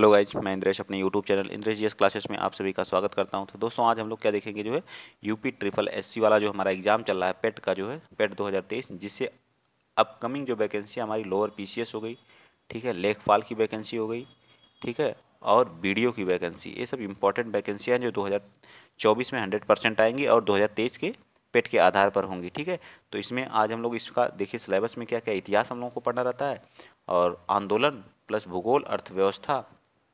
hello guys मैं इंद्रेश अपने YouTube channel Indresh ji classes में आप सभी का स्वागत करता हूं तो दोस्तों आज हम लोग क्या देखेंगे जो है यूपी ट्रिपल एससी वाला जो हमारा एग्जाम चल रहा है पेट e का जो है पेट e 2023 जिससे अपकमिंग जो वैकेंसी हमारी लोअर पीसीएस हो गई ठीक है लेखपाल की वैकेंसी हो गई ठीक है और बी की वैकेंसी ये सब इंपॉर्टेंट वैकेंसियाँ जो दो में हंड्रेड परसेंट आएंगी और दो के पेट e के आधार पर होंगी ठीक है तो इसमें आज हम लोग इसका देखिए सिलेबस में क्या क्या इतिहास हम लोगों को पढ़ना रहता है और आंदोलन प्लस भूगोल अर्थव्यवस्था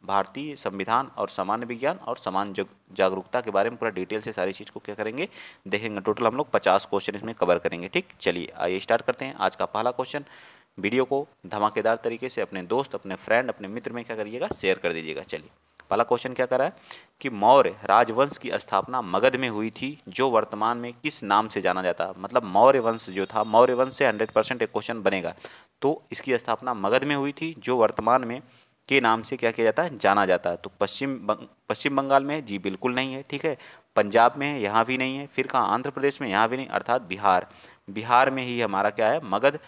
भारतीय संविधान और सामान्य विज्ञान और समान जागरूकता के बारे में पूरा डिटेल से सारी चीज़ को क्या करेंगे देखेंगे टोटल हम लोग पचास क्वेश्चन इसमें कवर करेंगे ठीक चलिए आइए स्टार्ट करते हैं आज का पहला क्वेश्चन वीडियो को धमाकेदार तरीके से अपने दोस्त अपने फ्रेंड अपने मित्र में क्या करिएगा शेयर कर दीजिएगा चलिए पहला क्वेश्चन क्या करा है कि मौर्य राजवंश की स्थापना मगध में हुई थी जो वर्तमान में किस नाम से जाना जाता मतलब मौर्य वंश जो था मौर्य वंश से हंड्रेड परसेंट एक क्वेश्चन बनेगा तो इसकी स्थापना मगध में हुई थी जो वर्तमान में के नाम से क्या किया जाता है जाना जाता है तो पश्चिम बंग, पश्चिम बंगाल में जी बिल्कुल नहीं है ठीक है पंजाब में है यहाँ भी नहीं है फिर कहाँ आंध्र प्रदेश में यहाँ भी नहीं अर्थात बिहार बिहार में ही हमारा क्या है मगध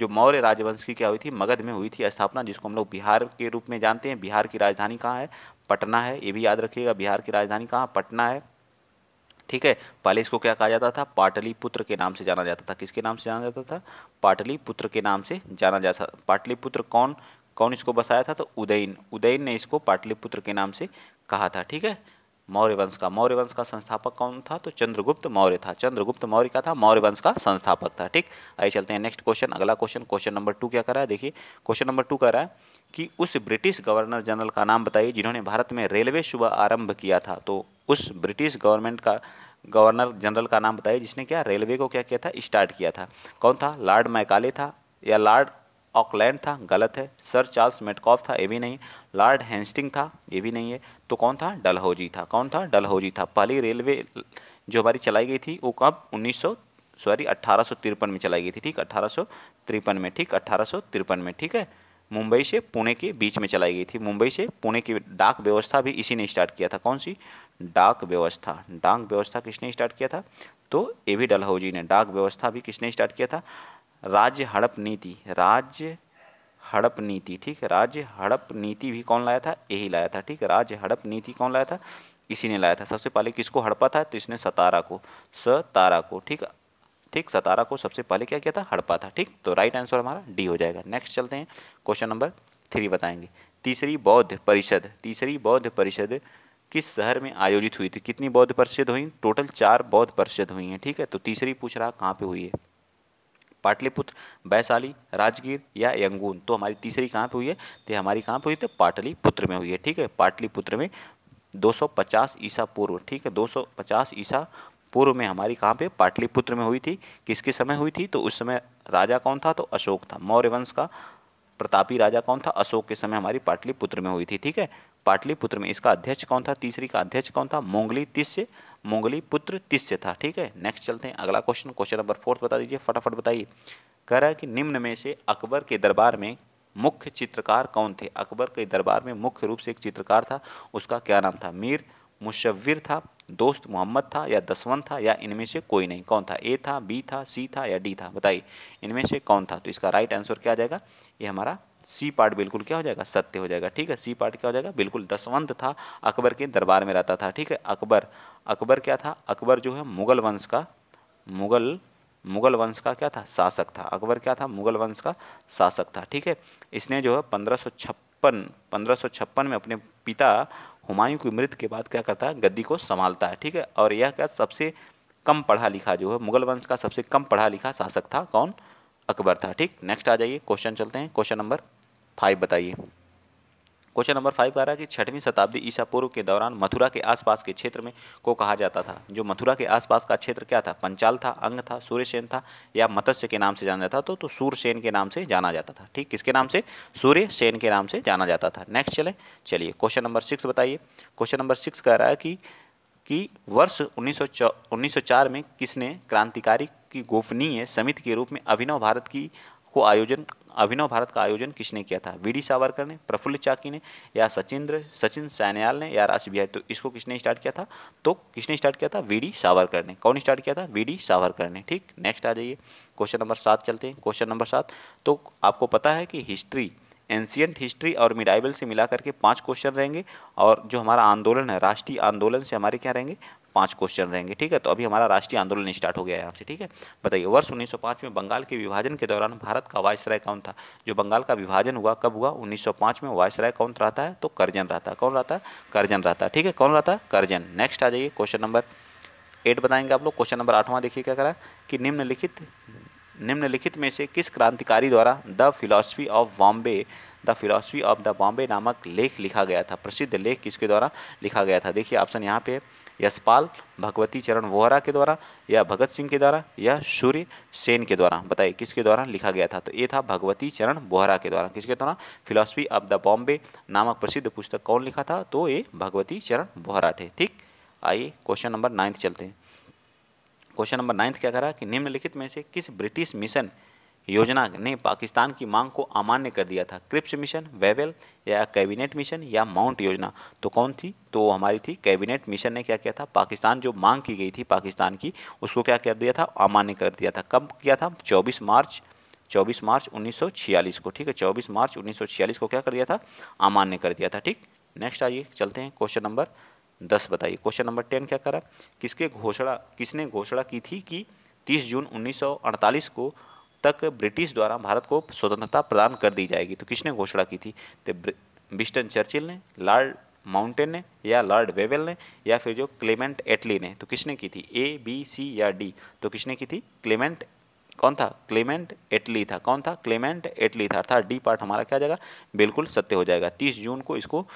जो मौर्य राजवंश की क्या हुई थी मगध में हुई थी स्थापना जिसको हम लोग बिहार के रूप में जानते हैं बिहार की राजधानी कहाँ है पटना है ये भी याद रखिएगा बिहार की राजधानी कहाँ पटना है ठीक है पहले इसको क्या कहा जाता था पाटलिपुत्र के नाम से जाना जाता था किसके नाम से जाना जाता था पाटलिपुत्र के नाम से जाना जाता पाटलिपुत्र कौन कौन इसको बसाया था तो उदयन उदयन ने इसको पाटलिपुत्र के नाम से कहा था ठीक है मौर्य वंश का मौर्य वंश का संस्थापक कौन था तो चंद्रगुप्त मौर्य था चंद्रगुप्त मौर्य का था मौर्य वंश का संस्थापक था ठीक आइए चलते हैं नेक्स्ट क्वेश्चन अगला क्वेश्चन क्वेश्चन नंबर टू क्या कर रहा है देखिए क्वेश्चन नंबर टू कर रहा है कि उस ब्रिटिश गवर्नर जनरल का नाम बताइए जिन्होंने भारत में रेलवे शुभ आरंभ किया था तो उस ब्रिटिश गवर्नमेंट का गवर्नर जनरल का नाम बताइए जिसने क्या रेलवे को क्या किया था स्टार्ट किया था कौन था लॉर्ड मैकाले था या लॉर्ड ऑकलैंड था गलत है सर चार्ल्स मेटकॉफ था ये भी नहीं लॉर्ड हेंस्टिंग था ये भी नहीं है तो कौन था डलहौजी था कौन था डलहौजी था पहली रेलवे जो हमारी चलाई गई थी वो कब उन्नीस सॉरी अट्ठारह में चलाई गई थी ठीक अट्ठारह में ठीक अट्ठारह में ठीक है मुंबई से पुणे के बीच में चलाई गई थी मुंबई से पुणे की डाक व्यवस्था भी इसी ने स्टार्ट किया था कौन सी डाक व्यवस्था डाक व्यवस्था किसने स्टार्ट किया था तो ए भी डलहौजी ने डाक व्यवस्था भी किसने स्टार्ट किया था राज्य हड़प नीति राज्य हड़प नीति ठीक है राज्य हड़प नीति भी कौन लाया था यही लाया था ठीक है राज्य हड़प नीति कौन लाया था इसी ने लाया था सबसे पहले किसको हड़पा था तो इसने सतारा को सतारा को ठीक ठीक सतारा को सबसे पहले क्या किया था हड़पा था ठीक तो राइट आंसर हमारा डी हो जाएगा नेक्स्ट चलते हैं क्वेश्चन नंबर थ्री बताएंगे तीसरी बौद्ध परिषद तीसरी बौद्ध परिषद किस शहर में आयोजित हुई थी कितनी बौद्ध परिषद हुई टोटल चार बौद्ध परिषद हुई हैं ठीक है तो तीसरी पूछ रहा कहाँ पर हुई है पाटलिपुत्र वैशाली राजगीर या यंगून तो हमारी तीसरी कहाँ पर हुई है तो हमारी कहाँ पर हुई थी पाटलिपुत्र में हुई है ठीक है पाटलिपुत्र में 250 ईसा पूर्व ठीक है 250 ईसा पूर्व में हमारी कहाँ पे पाटलिपुत्र में हुई थी किसके समय हुई थी तो उस समय राजा कौन था तो अशोक था मौर्य वंश का प्रतापी राजा कौन था अशोक के समय हमारी पाटलिपुत्र में हुई थी ठीक है पाटलिपुत्र में इसका अध्यक्ष कौन था तीसरी का अध्यक्ष कौन था मोंगली से मुगली पुत्र तिस्य था ठीक है नेक्स्ट चलते हैं अगला क्वेश्चन क्वेश्चन नंबर फोर्थ बता दीजिए फटाफट बताइए कह रहा है कि निम्न में से अकबर के दरबार में मुख्य चित्रकार कौन थे अकबर के दरबार में मुख्य रूप से एक चित्रकार था उसका क्या नाम था मीर मुशविर था दोस्त मोहम्मद था या दसवंत था या इनमें से कोई नहीं कौन था ए था बी था सी था या डी था बताइए इनमें से कौन था तो इसका राइट आंसर क्या आ जाएगा ये हमारा सी पार्ट बिल्कुल क्या हो जाएगा सत्य हो जाएगा ठीक है सी पार्ट क्या हो जाएगा बिल्कुल दसवंत था अकबर के दरबार में रहता था ठीक है अकबर अकबर क्या था अकबर जो है मुगल वंश का मुगल मुगल वंश का क्या था शासक था अकबर क्या था मुगल वंश का शासक था ठीक है इसने जो है पंद्रह सौ छप्पन पंद्रह सौ छप्पन में अपने पिता हुमायूं की मृत्यु के बाद क्या करता है गद्दी को संभालता है ठीक है और यह क्या सबसे कम पढ़ा लिखा जो है मुगल वंश का सबसे कम पढ़ा लिखा शासक था कौन अकबर था ठीक नेक्स्ट आ जाइए क्वेश्चन चलते हैं क्वेश्चन नंबर फाइव बताइए क्वेश्चन नंबर फाइव कह रहा है कि छठवीं शताब्दी ईसा पूर्व के दौरान मथुरा के आसपास के क्षेत्र में को कहा जाता था जो मथुरा के आसपास का क्षेत्र क्या था पंचाल था अंग था सूर्यसेन था या मत्स्य के नाम से जाना जाता था तो, तो सूर्यसेन के नाम से जाना जाता था ठीक किसके नाम से सूर्यसेन के नाम से जाना जाता था नेक्स्ट चले चलिए क्वेश्चन नंबर सिक्स बताइए क्वेश्चन नंबर सिक्स कह रहा है कि कि वर्ष 1904 में किसने क्रांतिकारी की गोपनीय समिति के रूप में अभिनव भारत की को आयोजन अभिनव भारत का आयोजन किसने किया था वी डी सावरकर ने प्रफुल्ल चाकी ने या सचिंद्र सचिन सैनियाल ने या राशि बिहारी तो इसको किसने स्टार्ट किया था तो किसने स्टार्ट किया था वी डी सावरकर ने कौन स्टार्ट किया था वी डी सावरकर ने ठीक नेक्स्ट आ जाइए क्वेश्चन नंबर सात चलते हैं क्वेश्चन नंबर सात तो आपको पता है कि हिस्ट्री एंशियंट हिस्ट्री और मिडाइबल से मिला करके पाँच क्वेश्चन रहेंगे और जो हमारा आंदोलन है राष्ट्रीय आंदोलन से हमारे क्या रहेंगे पाँच क्वेश्चन रहेंगे ठीक है तो अभी हमारा राष्ट्रीय आंदोलन स्टार्ट हो गया है यहाँ से ठीक है बताइए वर्ष 1905 में बंगाल के विभाजन के दौरान भारत का वायसराय कौन था जो बंगाल का विभाजन हुआ कब हुआ 1905 में वायसराय कौन रहता है तो करजन रहता है कौन रहता है करजन रहता है ठीक है कौन रहता है करजन नेक्स्ट आ जाइए क्वेश्चन नंबर एट बताएंगे आप लोग क्वेश्चन नंबर आठवां देखिए क्या करा कि निम्नलिखित निम्नलिखित में से किस क्रांतिकारी द्वारा the philosophy of Bombay the philosophy of the Bombay नामक लेख लिखा गया था प्रसिद्ध लेख किसके द्वारा लिखा गया था देखिए ऑप्शन यहाँ पे यशपाल भगवती चरण वोहरा के द्वारा या भगत सिंह के द्वारा या सूर्य सेन के द्वारा बताइए किसके द्वारा लिखा गया था तो ये था भगवती चरण बोहरा के द्वारा किसके द्वारा फिलोसफी ऑफ द बॉम्बे नामक प्रसिद्ध पुस्तक कौन लिखा था तो ये भगवती चरण बोहरा थे ठीक आइए क्वेश्चन नंबर नाइन्थ चलते हैं क्वेश्चन नंबर नाइन्थ क्या है कि निम्नलिखित में से किस ब्रिटिश मिशन योजना ने पाकिस्तान की मांग को अमान्य कर दिया था क्रिप्स मिशन वेवेल या कैबिनेट मिशन या माउंट योजना तो कौन थी तो हमारी थी कैबिनेट मिशन ने क्या किया था पाकिस्तान जो मांग की गई थी पाकिस्तान की उसको क्या कर दिया था अमान्य कर दिया था कब किया था चौबीस मार्च 24 मार्च 1946 को ठीक है 24 मार्च 1946 को क्या कर दिया था अमान्य कर दिया था ठीक नेक्स्ट आइए चलते हैं क्वेश्चन नंबर दस बताइए क्वेश्चन नंबर टेन क्या करा किसके घोषणा किसने घोषणा की थी कि 30 जून 1948 को तक ब्रिटिश द्वारा भारत को स्वतंत्रता प्रदान कर दी जाएगी तो किसने घोषणा की थी तो बिस्टन चर्चिल ने लॉर्ड माउंटेन ने या लॉर्ड वेवेल ने या फिर जो क्लेमेंट एटली ने तो किसने की थी ए बी सी या डी तो किसने की थी क्लेमेंट कौन था क्लेमेंट एटली था कौन था क्लेमेंट एटली था अर्थात डी पार्ट हमारा क्या जाएगा बिल्कुल सत्य हो जाएगा तीस जून को इसको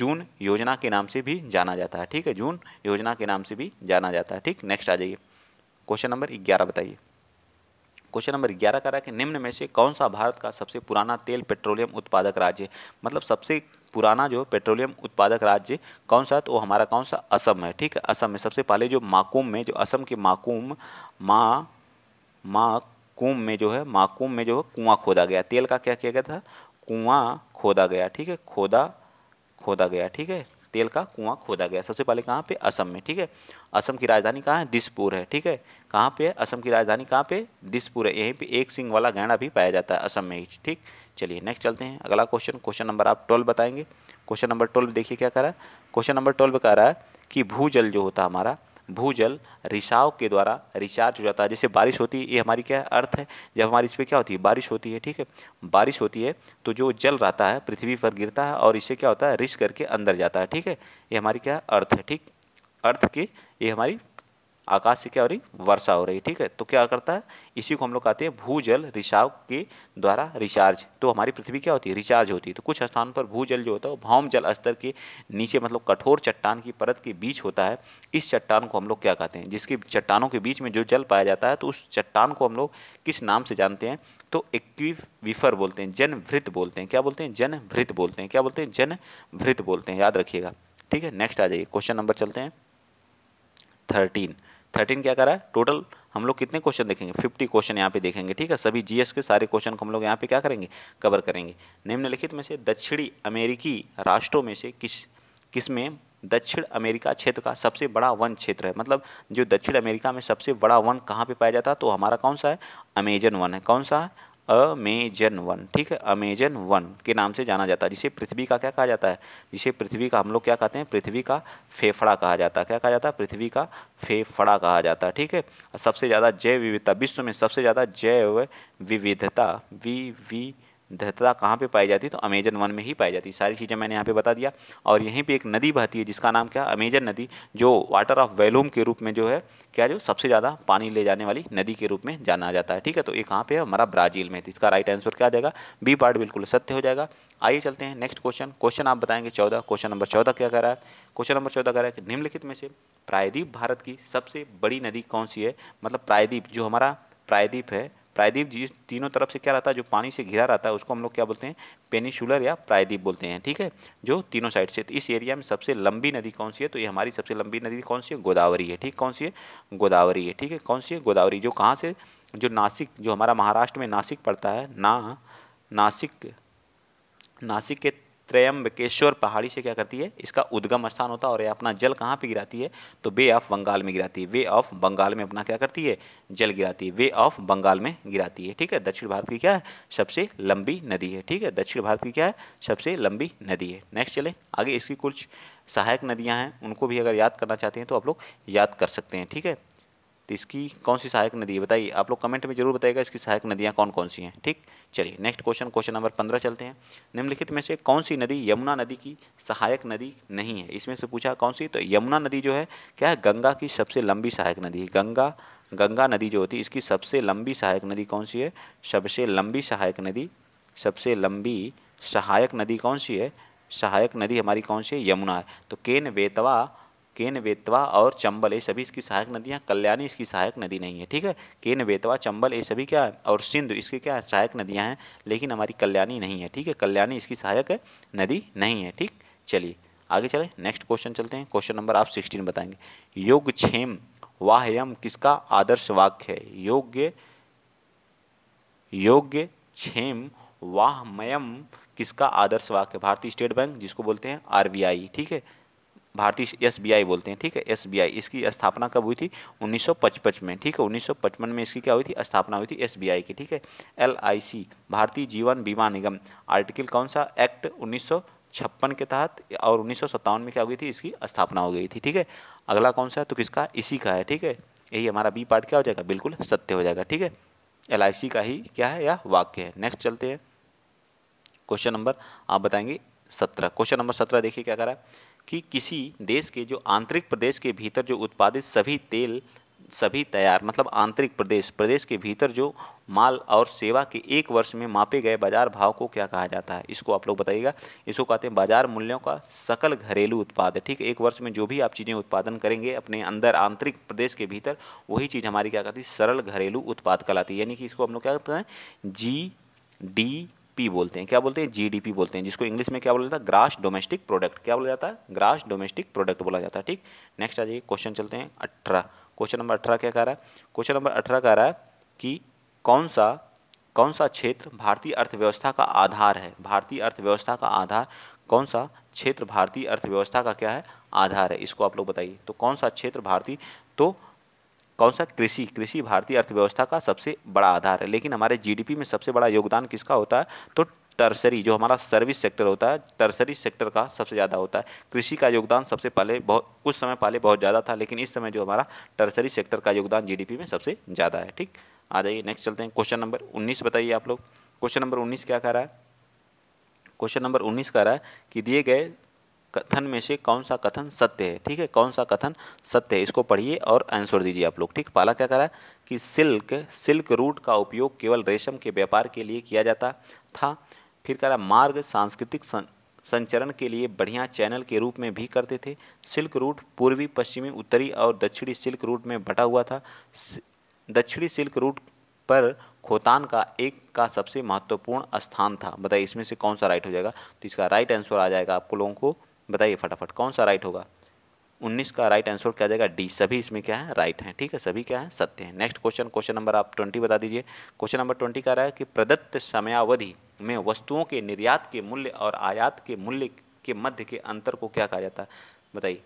जून योजना के नाम से भी जाना जाता है ठीक है जून योजना के नाम से भी जाना जाता है ठीक नेक्स्ट आ जाइए क्वेश्चन नंबर ग्यारह बताइए क्वेश्चन नंबर ग्यारह करा कि निम्न में से कौन सा भारत का सबसे पुराना तेल पेट्रोलियम उत्पादक राज्य है मतलब सबसे पुराना जो पेट्रोलियम उत्पादक राज्य कौन सा है तो वो हमारा कौन सा असम है ठीक है असम में सबसे पहले जो माकूम में जो असम के माकूम मा माकूम में जो है माकूम में जो है कुआँ खोदा गया तेल का क्या किया गया था कुआँ खोदा गया ठीक है खोदा खोदा गया ठीक है तेल का कुआं खोदा गया सबसे पहले कहाँ पे असम में ठीक है असम की राजधानी कहाँ है दिसपुर है ठीक है कहाँ पे है असम की राजधानी कहाँ पे दिसपुर है यहीं पे एक सिंह वाला गहना भी पाया जाता है असम में ही ठीक चलिए नेक्स्ट चलते हैं अगला क्वेश्चन क्वेश्चन नंबर आप ट्वेल्व बताएंगे क्वेश्चन नंबर ट्वेल्व देखिए क्या कह रहा है क्वेश्चन नंबर ट्वेल्व कह रहा है कि भू जो होता है हमारा भूजल रिसाव के द्वारा रिचार्ज हो जाता है जैसे बारिश होती है ये हमारी क्या अर्थ है जब हमारी इस पर क्या होती है बारिश होती है ठीक है बारिश होती है तो जो जल रहता है पृथ्वी पर गिरता है और इसे क्या होता है रिस करके अंदर जाता है ठीक है ये हमारी क्या अर्थ है ठीक अर्थ की ये हमारी आकाश से क्या हो रही वर्षा हो रही ठीक है तो क्या करता है इसी को हम लोग कहते हैं भूजल रिसाव के द्वारा रिचार्ज तो हमारी पृथ्वी क्या होती है रिचार्ज होती है तो कुछ स्थानों पर भूजल जो होता है वो भौम जल स्तर के नीचे मतलब कठोर चट्टान की परत के बीच होता है इस चट्टान को हम लोग क्या कहते हैं जिसके चट्टानों के बीच में जो जल पाया जाता है तो उस चट्टान को हम लोग किस नाम से जानते हैं तो एक्वीफर बोलते हैं जनभृत बोलते हैं क्या बोलते हैं जनभृत बोलते हैं क्या बोलते हैं जनभृत बोलते हैं याद रखिएगा ठीक है नेक्स्ट आ जाइए क्वेश्चन नंबर चलते हैं थर्टीन थर्टीन क्या करा है टोटल हम लोग कितने क्वेश्चन देखेंगे फिफ्टी क्वेश्चन यहाँ पे देखेंगे ठीक है सभी जीएस के सारे क्वेश्चन को हम लोग यहाँ पे क्या करेंगे कवर करेंगे निम्नलिखित में से दक्षिणी अमेरिकी राष्ट्रों में से किस किस में दक्षिण अमेरिका क्षेत्र का सबसे बड़ा वन क्षेत्र है मतलब जो दक्षिण अमेरिका में सबसे बड़ा वन कहाँ पे पाया जाता है तो हमारा कौन सा है अमेजन वन है कौन सा है अमेजन वन ठीक है अमेजन वन के नाम से जाना जाता है जिसे पृथ्वी का क्या कहा जाता है जिसे पृथ्वी का हम लोग क्या कहते हैं पृथ्वी का फेफड़ा कहा जाता है क्या कहा जाता है पृथ्वी का फेफड़ा कहा जाता है ठीक है सबसे ज़्यादा जैव विविधता विश्व में सबसे ज़्यादा जैव विविधता वी धृतरा कहाँ पे पाई जाती है तो अमेजन वन में ही पाई जाती है सारी चीज़ें मैंने यहाँ पे बता दिया और यहीं पे एक नदी बहती है जिसका नाम क्या अमेजन नदी जो वाटर ऑफ वेलूम के रूप में जो है क्या जो सबसे ज़्यादा पानी ले जाने वाली नदी के रूप में जाना जाता है ठीक है तो ये कहाँ पे है हमारा ब्राज़ील में तो इसका राइट आंसर क्या जाएगा बी पार्ट बिल्कुल सत्य हो जाएगा आइए चलते हैं नेक्स्ट क्वेश्चन क्वेश्चन आप बताएंगे चौदह क्वेश्चन नंबर चौदह क्या कह रहा है क्वेश्चन नंबर चौदह कह रहा है कि निम्नलिखित में से प्रायद्वीप भारत की सबसे बड़ी नदी कौन सी है मतलब प्रायद्वीप जो हमारा प्रायद्वीप है प्रायद्वीप जिस तीनों तरफ से क्या रहता है जो पानी से घिरा रहता है उसको हम लोग क्या बोलते हैं पेनिशुलर या प्रायद्वीप बोलते हैं ठीक है जो तीनों साइड से तो इस एरिया में सबसे लंबी नदी कौन सी है तो ये हमारी सबसे लंबी नदी कौन सी है गोदावरी है ठीक कौन सी है गोदावरी है ठीक है कौन सी है गोदावरी जो कहाँ से जो नासिक जो हमारा महाराष्ट्र में नासिक पड़ता है ना नासिक नासिक के त्रयम्बकेश्वर पहाड़ी से क्या करती है इसका उद्गम स्थान होता है और ये अपना जल कहाँ पे गिराती है तो वे ऑफ बंगाल में गिराती है वे ऑफ बंगाल में अपना क्या करती है जल गिराती है वे ऑफ बंगाल में गिराती है ठीक है दक्षिण भारत की क्या है सबसे लंबी नदी है ठीक है दक्षिण भारत की क्या है सबसे लंबी नदी है नेक्स्ट चले आगे इसकी कुछ सहायक नदियाँ हैं उनको भी अगर याद करना चाहते हैं तो आप लोग याद कर सकते हैं ठीक है तो इसकी कौन सी सहायक नदी है बताइए आप लोग कमेंट में जरूर बताएगा इसकी सहायक नदियाँ कौन कौन सी हैं ठीक चलिए नेक्स्ट क्वेश्चन क्वेश्चन नंबर पंद्रह चलते हैं निम्नलिखित में से कौन सी नदी यमुना नदी की सहायक नदी नहीं है इसमें से पूछा कौन सी तो यमुना नदी जो है क्या है गंगा की सबसे लंबी सहायक नदी है गंगा गंगा नदी जो होती है इसकी सबसे लंबी सहायक नदी कौन सी है सबसे लंबी सहायक नदी सबसे लंबी सहायक नदी कौन सी है सहायक नदी हमारी कौन सी है यमुना है तो केन बेतवा केन वेतवा और चंबल ये सभी इसकी सहायक नदियाँ कल्याणी इसकी सहायक नदी नहीं है ठीक है केन वेतवा चंबल ये सभी क्या है और सिंधु इसकी क्या सहायक नदियाँ हैं लेकिन हमारी कल्याणी नहीं है ठीक है कल्याणी इसकी सहायक नदी नहीं है ठीक चलिए आगे चले नेक्स्ट क्वेश्चन चलते हैं क्वेश्चन नंबर आप सिक्सटीन बताएंगे योग क्षेम वाह्यम किसका आदर्श वाक्य है योग्य योग्य क्षेम वाहमयम किसका आदर्श वाक्य भारतीय स्टेट बैंक जिसको बोलते हैं आरबीआई ठीक है भारतीय एस बोलते हैं ठीक है एस इसकी स्थापना कब हुई थी 1955 में ठीक है 1955 में इसकी क्या हुई थी स्थापना हुई थी एस की ठीक है एल भारतीय जीवन बीमा निगम आर्टिकल कौन सा एक्ट उन्नीस छप्पन के तहत और उन्नीस में क्या हुई थी इसकी स्थापना हो गई थी ठीक है अगला कौन सा है तो किसका इसी का है ठीक है यही हमारा बी पार्ट क्या हो जाएगा बिल्कुल सत्य हो जाएगा ठीक है एल का ही क्या है या वाक्य है नेक्स्ट चलते हैं क्वेश्चन नंबर आप बताएंगे सत्रह क्वेश्चन नंबर सत्रह देखिए क्या करा है कि किसी देश के जो आंतरिक प्रदेश के भीतर जो उत्पादित सभी तेल सभी तैयार मतलब आंतरिक प्रदेश प्रदेश के भीतर जो माल और सेवा के एक वर्ष में मापे गए बाजार भाव को क्या कहा जाता है इसको आप लोग बताइएगा इसको कहते हैं बाजार मूल्यों का सकल घरेलू उत्पाद है ठीक एक वर्ष में जो भी आप चीज़ें उत्पादन करेंगे अपने अंदर आंतरिक प्रदेश के भीतर वही चीज़ हमारी क्या कहती है सरल घरेलू उत्पाद कहलाती है यानी कि इसको हम लोग क्या कहते हैं जी डी पी बोलते हैं क्या बोलते हैं जीडीपी बोलते हैं जिसको इंग्लिश में क्या बोला जाता है ग्रास डोमेस्टिक प्रोडक्ट क्या बोला जाता है ग्रास डोमेस्टिक प्रोडक्ट बोला जाता है ठीक नेक्स्ट आ जाइए क्वेश्चन चलते हैं अठारह क्वेश्चन नंबर अठारह क्या कह रहा है क्वेश्चन नंबर अठारह कह रहा है कि कौन सा कौन सा क्षेत्र भारतीय अर्थव्यवस्था का आधार है भारतीय अर्थव्यवस्था का आधार कौन सा क्षेत्र भारतीय अर्थव्यवस्था का क्या है आधार है इसको आप लोग बताइए तो कौन सा क्षेत्र भारतीय तो कौन सा कृषि कृषि भारतीय अर्थव्यवस्था का सबसे बड़ा आधार है लेकिन हमारे जीडीपी में सबसे बड़ा योगदान किसका होता है तो टर्सरी जो हमारा सर्विस सेक्टर होता है टर्सरी सेक्टर का सबसे ज़्यादा होता है कृषि का योगदान सबसे पहले बहुत कुछ समय पहले बहुत ज़्यादा था लेकिन इस समय जो हमारा टर्सरी सेक्टर का योगदान जीडीपी में सबसे ज़्यादा है ठीक आ जाइए नेक्स्ट चलते हैं क्वेश्चन नंबर उन्नीस बताइए आप लोग क्वेश्चन नंबर उन्नीस क्या कह रहा है क्वेश्चन नंबर उन्नीस कह रहा है कि दिए गए कथन में से कौन सा कथन सत्य है ठीक है कौन सा कथन सत्य है इसको पढ़िए और आंसर दीजिए आप लोग ठीक पाला क्या करा कि सिल्क सिल्क रूट का उपयोग केवल रेशम के व्यापार के लिए किया जाता था फिर करा मार्ग सांस्कृतिक सं, संचरण के लिए बढ़िया चैनल के रूप में भी करते थे सिल्क रूट पूर्वी पश्चिमी उत्तरी और दक्षिणी सिल्क रूट में बटा हुआ था दक्षिणी सिल्क रूट पर खोतान का एक का सबसे महत्वपूर्ण स्थान था बताइए इसमें से कौन सा राइट हो जाएगा तो इसका राइट आंसर आ जाएगा आपको लोगों को बताइए फटाफट कौन सा राइट होगा 19 का राइट आंसर क्या जाएगा डी सभी इसमें क्या है राइट है ठीक है सभी क्या है सत्य है नेक्स्ट क्वेश्चन क्वेश्चन नंबर आप 20 बता दीजिए क्वेश्चन नंबर 20 का रहा है कि प्रदत्त समयावधि में वस्तुओं के निर्यात के मूल्य और आयात के मूल्य के मध्य के अंतर को क्या कहा जाता है बताइए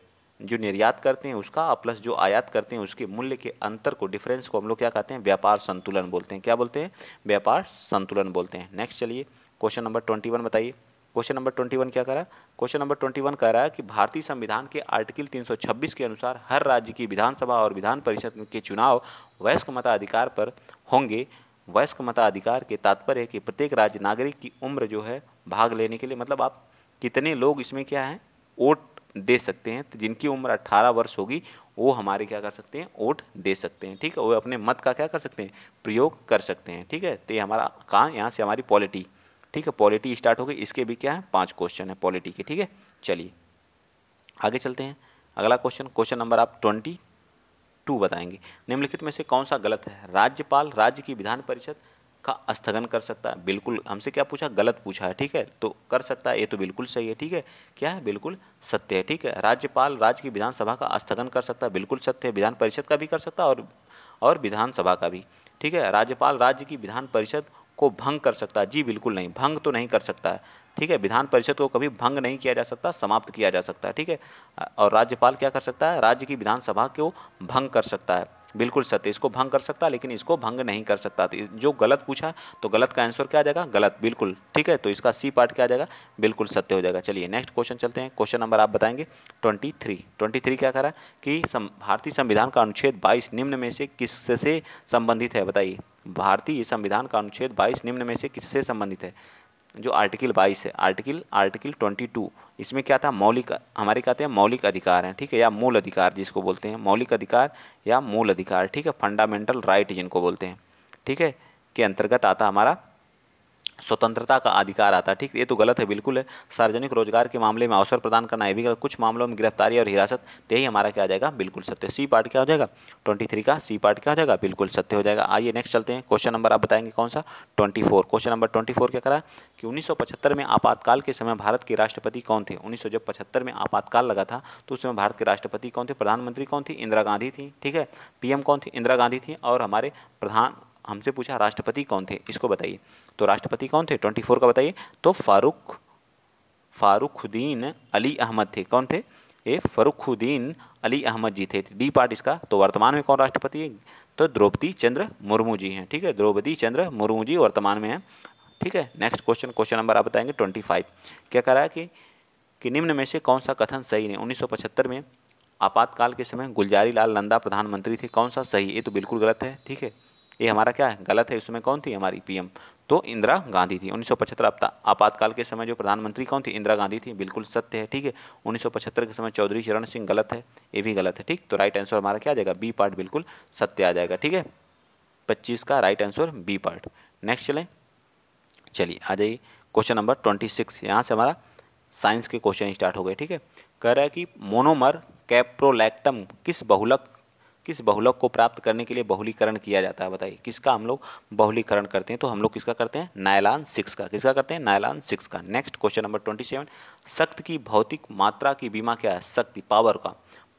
जो निर्यात करते हैं उसका प्लस जो आयात करते हैं उसके मूल्य के अंतर को डिफरेंस को हम लोग क्या कहते हैं व्यापार संतुलन बोलते हैं क्या बोलते हैं व्यापार संतुलन बोलते हैं नेक्स्ट चलिए क्वेश्चन नंबर ट्वेंटी वन बताइए क्वेश्चन नंबर ट्वेंटी वन क्या रहा है क्वेश्चन नंबर ट्वेंटी वन कह रहा है कि भारतीय संविधान के आर्टिकल 326 के अनुसार हर राज्य की विधानसभा और विधान परिषद के चुनाव वयस्क मताधिकार पर होंगे वयस्क मताधिकार के तात्पर्य कि प्रत्येक राज्य नागरिक की उम्र जो है भाग लेने के लिए मतलब आप कितने लोग इसमें क्या हैं वोट दे सकते हैं तो जिनकी उम्र अट्ठारह वर्ष होगी वो हमारे क्या कर सकते हैं वोट दे सकते हैं ठीक है वो अपने मत का क्या कर सकते हैं प्रयोग कर सकते हैं ठीक है तो ये हमारा कहाँ यहाँ से हमारी पॉलिटी ठीक है पॉलिटी स्टार्ट हो गई इसके भी क्या है पाँच क्वेश्चन है पॉलिटी के ठीक है चलिए आगे चलते हैं अगला क्वेश्चन क्वेश्चन नंबर आप ट्वेंटी टू बताएंगे निम्नलिखित में से कौन सा गलत है राज्यपाल राज्य की विधान परिषद का स्थगन कर सकता है बिल्कुल हमसे क्या पूछा गलत पूछा है ठीक है तो कर सकता है ये तो बिल्कुल सही है ठीक है क्या है बिल्कुल सत्य है ठीक है राज्यपाल राज्य की विधानसभा का स्थगन कर सकता है बिल्कुल सत्य है विधान परिषद का भी कर सकता है और और विधानसभा का भी ठीक है राज्यपाल राज्य की विधान परिषद को भंग कर सकता है जी बिल्कुल नहीं भंग तो नहीं कर सकता है ठीक है विधान परिषद को कभी भंग नहीं किया जा सकता समाप्त किया जा सकता है ठीक है और राज्यपाल क्या कर सकता है राज्य की विधानसभा को भंग कर सकता है बिल्कुल सत्य इसको भंग कर सकता लेकिन इसको भंग नहीं कर सकता तो जो गलत पूछा तो गलत का आंसर क्या आ जाएगा गलत बिल्कुल ठीक है तो इसका सी पार्ट क्या आ जाएगा बिल्कुल सत्य हो जाएगा चलिए नेक्स्ट क्वेश्चन चलते हैं क्वेश्चन नंबर आप बताएंगे ट्वेंटी थ्री ट्वेंटी थ्री क्या करा कि भारतीय संविधान का अनुच्छेद बाईस निम्न में से किससे संबंधित है बताइए भारतीय संविधान का अनुच्छेद बाईस निम्न में से किससे संबंधित है जो आर्टिकल बाईस है आर्टिकल आर्टिकल ट्वेंटी टू इसमें क्या था मौलिक हमारे कहते हैं मौलिक अधिकार हैं ठीक है या मूल अधिकार जिसको बोलते हैं मौलिक अधिकार या मूल अधिकार ठीक है फंडामेंटल राइट जिनको बोलते हैं ठीक है के अंतर्गत आता हमारा स्वतंत्रता का अधिकार आता है ठीक ये तो गलत है बिल्कुल है सार्वजनिक रोजगार के मामले में अवसर प्रदान करना है भी गलत कुछ मामलों में गिरफ्तारी और हिरासत यही हमारा क्या आ जाएगा बिल्कुल सत्य सी पार्ट क्या हो जाएगा ट्वेंटी थ्री का सी पार्ट क्या हो जाएगा बिल्कुल सत्य हो जाएगा आइए नेक्स्ट चलते हैं क्वेश्चन नंबर आप बताएंगे कौन सा twenty four question number twenty four क्या करा कि उन्नीस सौ पचहत्तर में आपातकाल के समय भारत के राष्ट्रपति कौन थे उन्नीस सौ जब पचहत्तर में आपातकाल लगा था तो उस समय भारत के राष्ट्रपति कौन थे प्रधानमंत्री कौन थी इंदिरा गांधी थी ठीक है पीएम कौन थी इंदिरा गांधी थी और हमारे प्रधान हमसे पूछा राष्ट्रपति कौन थे इसको बताइए तो राष्ट्रपति कौन थे ट्वेंटी फोर का बताइए तो फारूक फारूखुद्दीन अली अहमद थे कौन थे ये फरुखुद्दीन अली अहमद जी थे डी पार्ट इसका तो वर्तमान में कौन राष्ट्रपति है तो द्रौपदी चंद्र मुर्मू जी हैं ठीक है द्रौपदी चंद्र मुर्मू जी वर्तमान में हैं ठीक है नेक्स्ट क्वेश्चन क्वेश्चन नंबर आप बताएंगे ट्वेंटी फाइव क्या कह रहा है कि कि निम्न में से कौन सा कथन सही नहीं उन्नीस में आपातकाल के समय गुलजारी लाल नंदा प्रधानमंत्री थे कौन सा सही ये तो बिल्कुल गलत है ठीक है ये हमारा क्या है गलत है उस समय कौन थी हमारी पीएम तो इंदिरा गांधी थी 1975 आपातकाल के समय जो प्रधानमंत्री कौन थी इंदिरा गांधी थी बिल्कुल सत्य है ठीक है 1975 के समय चौधरी चरण सिंह गलत है ये भी गलत है ठीक तो राइट आंसर हमारा क्या आ जाएगा बी पार्ट बिल्कुल सत्य आ जाएगा ठीक है पच्चीस का right answer B part next चलें चलिए आ जाइए क्वेश्चन नंबर ट्वेंटी सिक्स यहाँ से हमारा साइंस के क्वेश्चन स्टार्ट हो गए ठीक है कह रहा है कि मोनोमर कैप्रोलैक्टम किस बहुलक किस बहुलक को प्राप्त करने के लिए बहुलीकरण किया जाता है बताइए किसका हम लोग बहुलीकरण करते हैं तो हम लोग किसका करते हैं नायलान सिक्स का किसका करते हैं नायलान सिक्स का next question number twenty seven शक्त की भौतिक मात्रा की बीमा क्या है शक्ति पावर का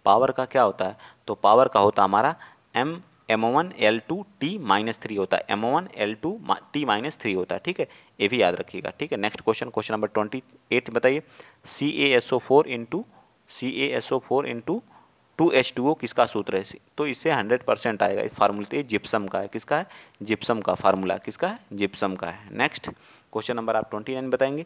पावर का क्या होता है तो पावर का होता है हमारा M M O one L two T minus three होता है M O one L two T minus three होता है ठीक है ये भी याद रखिएगा ठीक है next question question number twenty eight बताइए C A S O four into C A S O four into two H two O किसका सूत्र है तो इससे हंड्रेड परसेंट आएगा ये फार्मूला तो जिप्सम का है किसका है जिप्सम का फार्मूला किसका है जिप्सम का है नेक्स्ट क्वेश्चन नंबर आप ट्वेंटी नाइन बताएंगे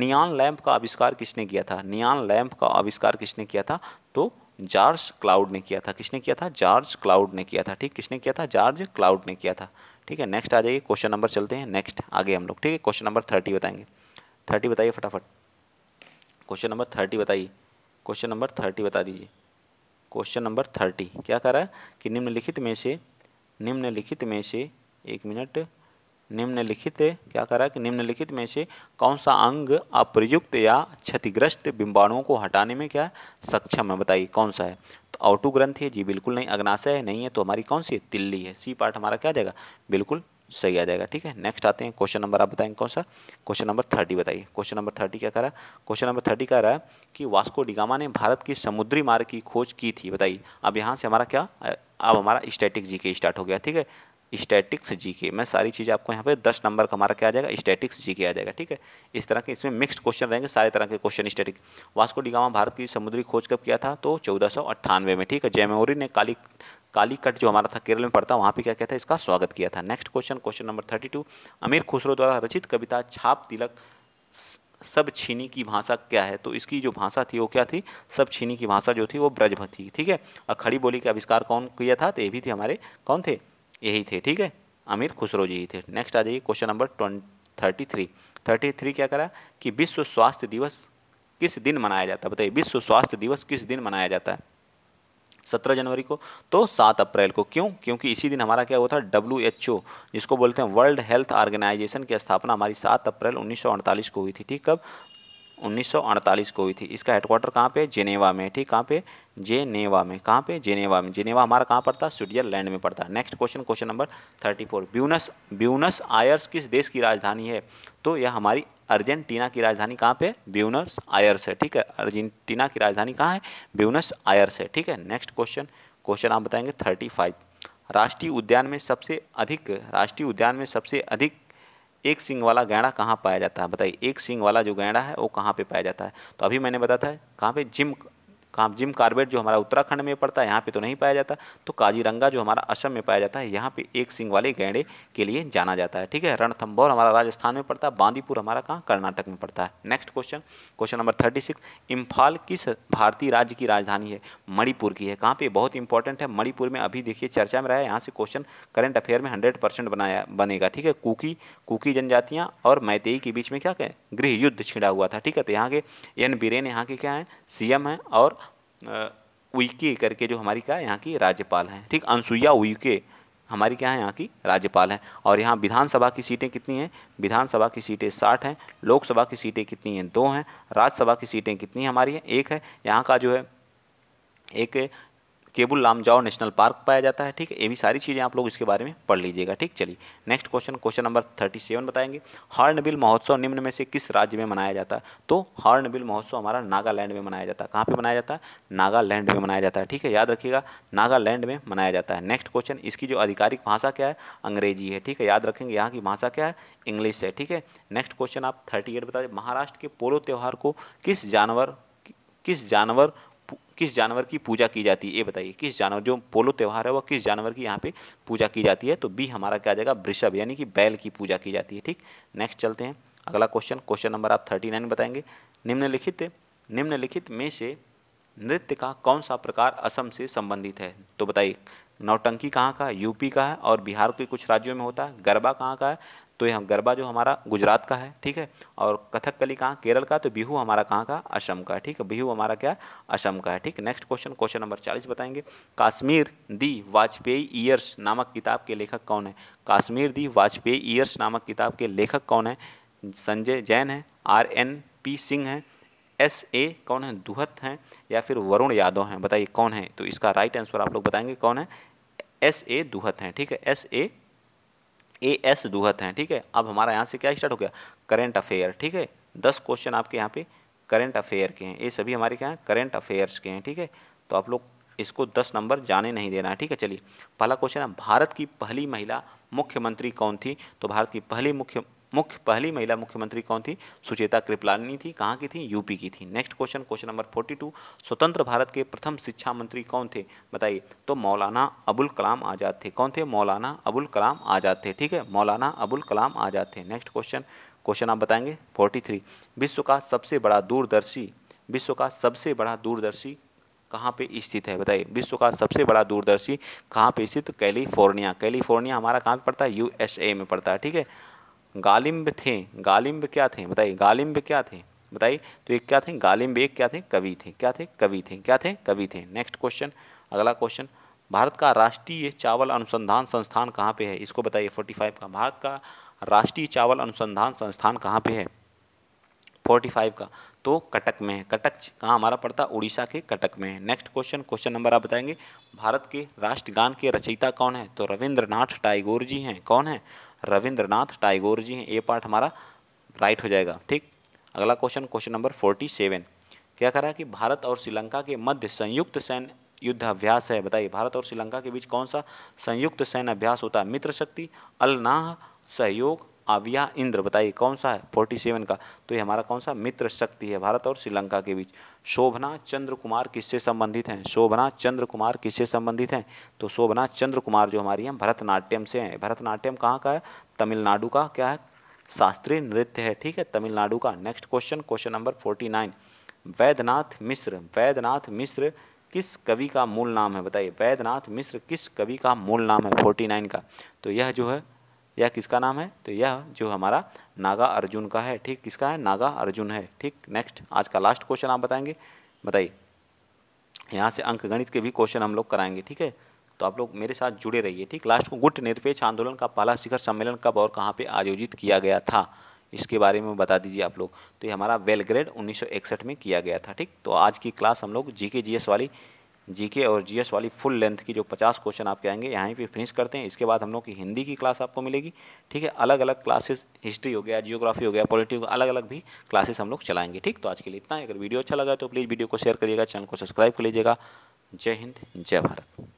नियान लैम्प का आविष्कार किसने किया था नियान लैम्प का आविष्कार किसने किया था तो जार्ज क्लाउड ने किया था किसने किया था जार्ज क्लाउड ने किया था ठीक किसने किया था जार्ज क्लाउड ने किया था ठीक है नेक्स्ट आ जाइए क्वेश्चन नंबर चलते हैं नेक्स्ट आगे हम लोग ठीक है क्वेश्चन नंबर थर्टी बताएंगे थर्टी बताइए फटाफट क्वेश्चन नंबर थर्टी बताइए क्वेश्चन नंबर थर्टी बता दीजिए क्वेश्चन नंबर थर्टी क्या करा कि निम्नलिखित में से निम्नलिखित में से एक मिनट निम्नलिखित क्या करा कि निम्नलिखित में से कौन सा अंग अप्रयुक्त या क्षतिग्रस्त बिंबाणुओं को हटाने में क्या सक्षम है बताइए कौन सा है तो औटू ग्रंथ है जी बिल्कुल नहीं अग्नाशय है नहीं है तो हमारी कौन सी है तिल्ली है सी पार्ट हमारा क्या जाएगा बिल्कुल सही आ जाएगा ठीक है नेक्स्ट आते हैं क्वेश्चन नंबर आप बताएंगे कौन सा क्वेश्चन नंबर थर्टी बताइए क्वेश्चन नंबर थर्टी क्या रहा है क्वेश्चन नंबर थर्टी कह रहा है कि वास्को डिगामा ने भारत की समुद्री मार्ग की खोज की थी बताइए अब यहाँ से हमारा क्या अब हमारा स्टैटिक जी के स्टार्ट हो गया ठीक है स्टैटिक्स जी के मैं सारी चीज़ आपको यहाँ पे दस नंबर का हमारा क्या आ जाएगा स्टैटिक्स जी के आ जाएगा ठीक है इस तरह के इसमें मिक्स्ड क्वेश्चन रहेंगे सारे तरह के question static Vasco da Gama Bharat की समुद्री खोज कब किया था तो चौदह में ठीक है जयमोरी ने काली काली कट जो हमारा था केरल में पड़ता वहाँ पे क्या कहता है इसका स्वागत किया था next question question number thirty two Amir Khusro द्वारा रचित कविता छाप तिलक सब छीनी की भाषा क्या है तो इसकी जो भाषा थी वो क्या थी सब छीनी की भाषा जो थी वो ब्रजभ थी ठीक है और खड़ी बोली का आविष्कार कौन किया था तो ये भी थे हमारे कौन थे यही थे ठीक है अमीर खुसरो जी ही थे नेक्स्ट आ जाइए question number twenty thirty three thirty three क्या करा कि विश्व स्वास्थ्य दिवस किस दिन मनाया जाता है बताइए विश्व स्वास्थ्य दिवस किस दिन मनाया जाता है सत्रह जनवरी को तो सात अप्रैल को क्यों क्योंकि इसी दिन हमारा क्या हुआ था डब्ल्यू एच ओ जिसको बोलते हैं वर्ल्ड हेल्थ ऑर्गेनाइजेशन की स्थापना हमारी सात अप्रैल उन्नीस को हुई थी ठीक कब 1948 को हुई थी इसका हेडक्वार्टर कहाँ पे जेनेवा में ठीक कहाँ पे जेनेवा में कहाँ पे जेनेवा में जेनेवा हमारा कहाँ पड़ता है स्विट्जरलैंड में पड़ता है next question question number 34 Buenos Buenos Aires किस देश की राजधानी है तो यह हमारी अर्जेंटीना की राजधानी कहाँ पे ब्यूनस आयर्स है ठीक है अर्जेंटीना की राजधानी कहाँ है ब्यूनस आयर्स है ठीक है नेक्स्ट क्वेश्चन क्वेश्चन आप बताएंगे थर्टी फाइव राष्ट्रीय उद्यान में सबसे अधिक राष्ट्रीय उद्यान में सबसे अधिक एक सिंग वाला गैंडा कहाँ पाया जाता है बताइए एक सिंग वाला जो गैंडा है वो कहाँ पे पाया जाता है तो अभी मैंने बताया था कहाँ पे जिम काम जिम कार्बेट जो हमारा उत्तराखंड में पड़ता है यहाँ पे तो नहीं पाया जाता तो काजीरंगा जो हमारा असम में पाया जाता है यहाँ पे एक सिंह वाले गैंडे के लिए जाना जाता है ठीक है रणथम्बौर हमारा राजस्थान में पड़ता है बांदीपुर हमारा कहाँ कर्नाटक में पड़ता है next question question number thirty six Imphal किस भारतीय राज्य की राजधानी है मणिपुर की है कहाँ पर बहुत इंपॉर्टेंट है मणिपुर में अभी देखिए चर्चा में रहा है यहाँ से क्वेश्चन करंट अफेयर में हंड्रेड बनाया बनेगा ठीक है कुकी कुकी जनजातियाँ और मैतेई के बीच में क्या गृह युद्ध छिड़ा हुआ था ठीक है तो यहाँ के एन बीरेन यहाँ के क्या हैं एम हैं और उइके करके जो हमारी क्या है यहाँ की राज्यपाल हैं ठीक अनसुईया उइके हमारी क्या है यहाँ की राज्यपाल हैं और यहाँ विधानसभा की सीटें कितनी हैं विधानसभा की सीटें साठ हैं लोकसभा की सीटें कितनी हैं दो हैं राज्यसभा की सीटें कितनी हमारी हैं एक है यहाँ का जो है एक केबुल लामजाओ नेशनल पार्क पाया जाता है ठीक है ये भी सारी चीज़ें आप लोग इसके बारे में पढ़ लीजिएगा ठीक चलिए next question question number thirty seven बताएंगे हॉर्नबिल महोत्सव निम्न में से किस राज्य में मनाया जाता है तो हॉर्नबिल महोत्सव हमारा नागालैंड में मनाया जाता है कहाँ पर मनाया जाता है नागालैंड में मनाया जाता है ठीक है याद रखिएगा नागालैंड में मनाया जाता है नेक्स्ट क्वेश्चन इसकी जो आधिकारिक भाषा क्या है अंग्रेजी है ठीक है याद रखेंगे यहाँ की भाषा क्या है इंग्लिश है ठीक है नेक्स्ट क्वेश्चन आप थर्टी एट दें महाराष्ट्र के पोलो त्यौहार को किस जानवर किस जानवर किस जानवर की पूजा की जाती है ये बताइए किस जानवर जो पोलो त्यौहार है वह किस जानवर की यहाँ पे पूजा की जाती है तो बी हमारा क्या आ जाएगा वृषभ यानी कि बैल की पूजा की जाती है ठीक नेक्स्ट चलते हैं अगला क्वेश्चन क्वेश्चन नंबर आप थर्टी नाइन बताएंगे निम्नलिखित निम्नलिखित में से नृत्य का कौन सा प्रकार असम से संबंधित है तो बताइए नौटंकी कहाँ का है यूपी का है और बिहार के कुछ राज्यों में होता है गरबा कहाँ का है तो ये हम गरबा जो हमारा गुजरात का है ठीक है और कथक कली कहाँ केरल का तो बिहू हमारा कहाँ का असम का है ठीक है बिहू हमारा क्या असम का है ठीक है नेक्स्ट क्वेश्चन क्वेश्चन नंबर चालीस बताएंगे काश्मीर दी वाजपेयी ईयर्स नामक किताब के लेखक कौन है काश्मीर दी वाजपेयी ईयर्स नामक किताब के लेखक कौन है संजय जैन है आर एन पी सिंह हैं एस ए कौन है दुहत हैं या फिर वरुण यादव हैं बताइए कौन है तो इसका राइट आंसर आप लोग बताएंगे कौन है एस ए दुहत हैं ठीक है एस ए ए एस दुहत हैं ठीक है अब हमारा यहाँ से क्या स्टार्ट हो गया करेंट अफेयर ठीक है दस क्वेश्चन आपके यहाँ पे करेंट अफेयर के हैं ये सभी हमारे क्या हैं करेंट अफेयर्स के हैं ठीक है तो आप लोग इसको दस नंबर जाने नहीं देना है ठीक है चलिए पहला क्वेश्चन है भारत की पहली महिला मुख्यमंत्री कौन थी तो भारत की पहली मुख्य मुख्य पहली महिला मुख्यमंत्री कौन थी सुचेता कृपलानी थी कहाँ की थी यूपी की थी next question question number forty two स्वतंत्र भारत के प्रथम शिक्षा मंत्री कौन थे बताइए तो मौलाना अबुल कलाम आज़ाद थे कौन थे मौलाना अबुल कलाम आज़ाद थे ठीक है मौलाना अबुल कलाम आज़ाद थे नेक्स्ट क्वेश्चन क्वेश्चन आप बताएंगे फोर्टी थ्री विश्व का सबसे बड़ा दूरदर्शी विश्व का सबसे बड़ा दूरदर्शी कहाँ पे स्थित है बताइए विश्व का सबसे बड़ा दूरदर्शी कहाँ पे स्थित कैलिफोर्निया कैलिफोर्निया हमारा कहाँ पे पड़ता है यूएसए में पड़ता है ठीक है गालिम्ब थे गालिम्ब क्या थे बताइए गालिम्ब क्या थे बताइए तो एक क्या थे गालिम्ब एक क्या थे कवि थे क्या थे कवि थे क्या थे कवि थे नेक्स्ट क्वेश्चन अगला क्वेश्चन भारत का राष्ट्रीय चावल अनुसंधान संस्थान कहाँ पे है इसको बताइए 45 का भारत का राष्ट्रीय चावल अनुसंधान संस्थान कहाँ पे है 45 का तो कटक में है कटक कहाँ हमारा पड़ता है उड़ीसा के कटक में है नेक्स्ट क्वेश्चन क्वेश्चन नंबर आप बताएंगे भारत के राष्ट्रगान के रचयिता कौन है तो रविंद्रनाथ टाइगोर जी हैं कौन है रविंद्रनाथ टाइगोर जी हैं ये पार्ट हमारा राइट हो जाएगा ठीक अगला question question number forty seven क्या कह रहा है कि भारत और श्रीलंका के मध्य संयुक्त सैन्य युद्ध अभ्यास है बताइए भारत और श्रीलंका के बीच कौन सा संयुक्त सैन्य अभ्यास होता है मित्र शक्ति अलनाह सहयोग आविया इंद्र बताइए कौन सा है फोर्टी सेवन का तो ये हमारा कौन सा मित्र शक्ति है भारत और श्रीलंका के बीच शोभना चंद्र कुमार किससे संबंधित हैं शोभना चंद्र कुमार किससे संबंधित हैं तो शोभना चंद्र कुमार जो हमारी हैं भरतनाट्यम से हैं भरतनाट्यम कहाँ का है तमिलनाडु का क्या है शास्त्रीय नृत्य है ठीक है तमिलनाडु का next question question number forty nine Vaidyanath Mishra Vaidyanath Mishra किस कवि का मूल नाम है बताइए वैद्यनाथ मिश्र किस कवि का मूल नाम है फोर्टी नाइन का तो यह जो है यह किसका नाम है तो यह जो हमारा नागा अर्जुन का है ठीक किसका है नागा अर्जुन है ठीक नेक्स्ट आज का लास्ट क्वेश्चन आप बताएंगे बताइए यहाँ से अंक गणित के भी क्वेश्चन हम लोग कराएंगे ठीक है तो आप लोग मेरे साथ जुड़े रहिए ठीक लास्ट को गुट निरपेक्ष आंदोलन का पहला शिखर सम्मेलन कब और कहाँ पे आयोजित किया गया था इसके बारे में बता दीजिए आप लोग तो ये हमारा वेलग्रेड उन्नीस में किया गया था ठीक तो आज की क्लास हम लोग जी वाली जीके और जीएस वाली फुल लेंथ की जो 50 क्वेश्चन आपके आएंगे यहाँ पे फिनिश करते हैं इसके बाद हम लोग की हिंदी की क्लास आपको मिलेगी ठीक है अलग अलग क्लासेस हिस्ट्री हो गया जियोग्राफी हो गया पॉलिटी हो गया अलग अलग भी क्लासेस हम लोग चलाएंगे ठीक तो आज के लिए इतना है अगर वीडियो अच्छा लगा तो प्लीज़ वीडियो को शेयर करिएगा चैनल को सब्सक्राइब कर लीजिएगा जय हिंद जय भारत